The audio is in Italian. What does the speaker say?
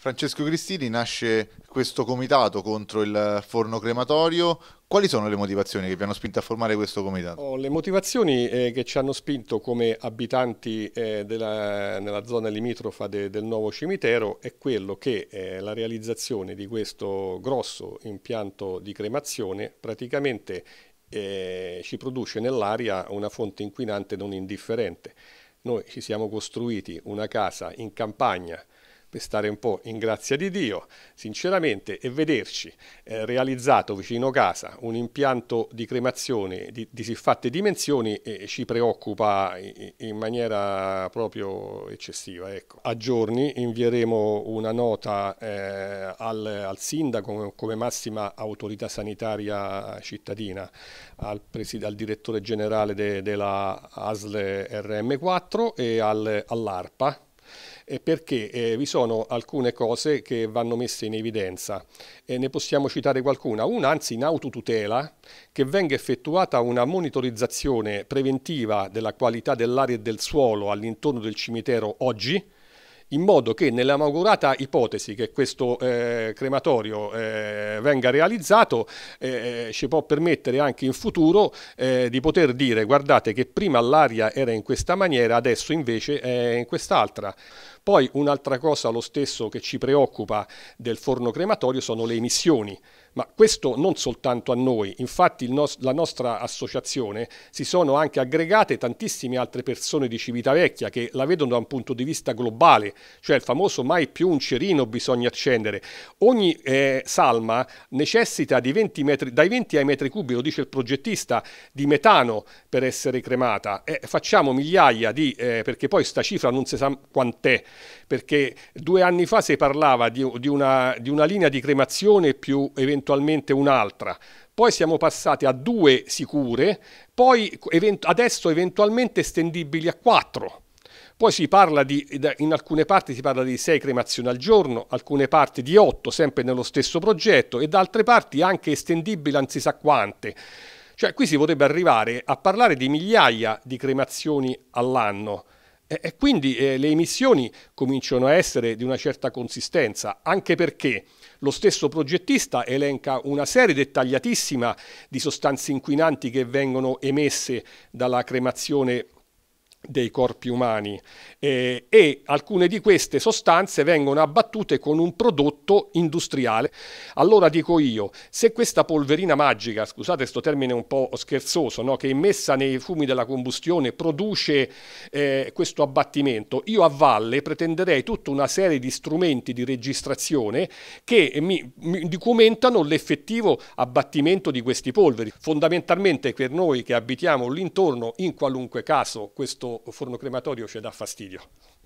Francesco Cristini nasce questo comitato contro il forno crematorio. Quali sono le motivazioni che vi hanno spinto a formare questo comitato? Oh, le motivazioni eh, che ci hanno spinto come abitanti eh, della, nella zona limitrofa de, del nuovo cimitero è quello che eh, la realizzazione di questo grosso impianto di cremazione praticamente eh, ci produce nell'aria una fonte inquinante non indifferente. Noi ci siamo costruiti una casa in campagna per stare un po' in grazia di Dio, sinceramente, e vederci eh, realizzato vicino casa un impianto di cremazione di, di siffatte dimensioni eh, ci preoccupa in, in, maniera proprio eccessiva. Ecco. A giorni invieremo una nota eh, al, al, sindaco come, massima autorità sanitaria cittadina, al, al direttore generale della ASL RM4 e al, all'ARPA perché eh, vi sono alcune cose che vanno messe in evidenza e ne possiamo citare qualcuna. Una, anzi, in autotutela, che venga effettuata una monitorizzazione preventiva della qualità dell'aria e del suolo all'intorno del cimitero oggi, in modo che nell'amaugurata ipotesi che questo eh, crematorio eh, venga realizzato eh, eh ci può permettere anche in futuro eh, di poter dire guardate che prima l'aria era in questa maniera, adesso invece è in quest'altra. Poi un'altra cosa, lo stesso che ci preoccupa del forno crematorio sono le emissioni, ma questo non soltanto a noi, infatti nos la nostra associazione si sono anche aggregate tantissime altre persone di Civitavecchia che la vedono da un punto di vista globale, cioè il famoso mai più un cerino bisogna accendere. Ogni eh, salma necessita 20 metri, dai 20 ai metri cubi, lo dice il progettista, di metano per essere cremata. Eh, facciamo migliaia di, eh, perché poi sta cifra non si sa quant'è, perché due anni fa si parlava di, di, una, di una linea di cremazione più eventualmente un'altra, poi siamo passati a due sicure, poi adesso eventualmente estendibili a quattro. Poi si parla di, in alcune parti si parla di sei cremazioni al giorno, alcune parti di otto, sempre nello stesso progetto, e da altre parti anche estendibili non si sa quante. Cioè qui si potrebbe arrivare a parlare di migliaia di cremazioni all'anno. E, quindi eh, le emissioni cominciano a essere di una certa consistenza, anche perché lo stesso progettista elenca una serie dettagliatissima di sostanze inquinanti che vengono emesse dalla cremazione dei corpi umani eh, e alcune di queste sostanze vengono abbattute con un prodotto industriale. Allora dico io, se questa polverina magica, scusate questo termine un po' scherzoso, no, che è immessa nei fumi della combustione produce eh, questo abbattimento, io a valle pretenderei tutta una serie di strumenti di registrazione che mi, mi documentano l'effettivo abbattimento di questi polveri. Fondamentalmente per noi che abitiamo l'intorno, in qualunque caso questo forno crematorio ci dà fastidio.